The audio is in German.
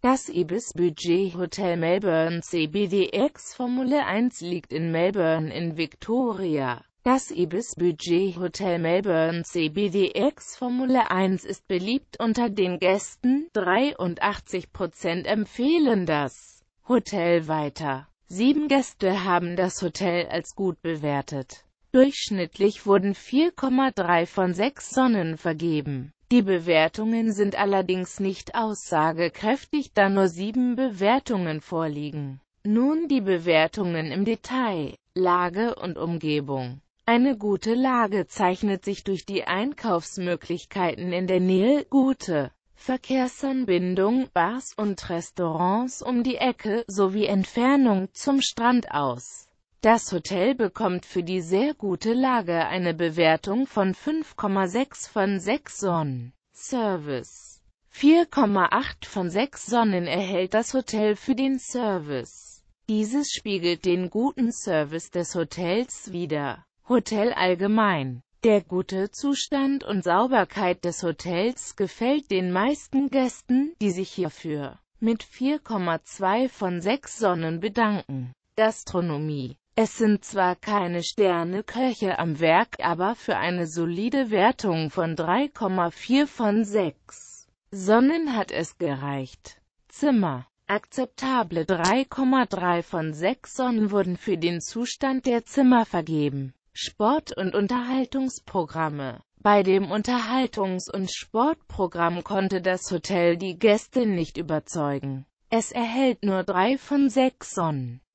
Das Ibis Budget Hotel Melbourne CBDX Formule 1 liegt in Melbourne in Victoria. Das Ibis Budget Hotel Melbourne CBDX Formule 1 ist beliebt unter den Gästen, 83% empfehlen das Hotel weiter. Sieben Gäste haben das Hotel als gut bewertet. Durchschnittlich wurden 4,3 von 6 Sonnen vergeben. Die Bewertungen sind allerdings nicht aussagekräftig, da nur sieben Bewertungen vorliegen. Nun die Bewertungen im Detail, Lage und Umgebung. Eine gute Lage zeichnet sich durch die Einkaufsmöglichkeiten in der Nähe, gute Verkehrsanbindung, Bars und Restaurants um die Ecke sowie Entfernung zum Strand aus. Das Hotel bekommt für die sehr gute Lage eine Bewertung von 5,6 von 6 Sonnen. Service 4,8 von 6 Sonnen erhält das Hotel für den Service. Dieses spiegelt den guten Service des Hotels wider. Hotel allgemein der gute Zustand und Sauberkeit des Hotels gefällt den meisten Gästen, die sich hierfür mit 4,2 von 6 Sonnen bedanken. Gastronomie es sind zwar keine Sterneköche am Werk, aber für eine solide Wertung von 3,4 von 6 Sonnen hat es gereicht. Zimmer. Akzeptable 3,3 von 6 Sonnen wurden für den Zustand der Zimmer vergeben. Sport- und Unterhaltungsprogramme Bei dem Unterhaltungs- und Sportprogramm konnte das Hotel die Gäste nicht überzeugen. Es erhält nur 3 von 6 Sonnen.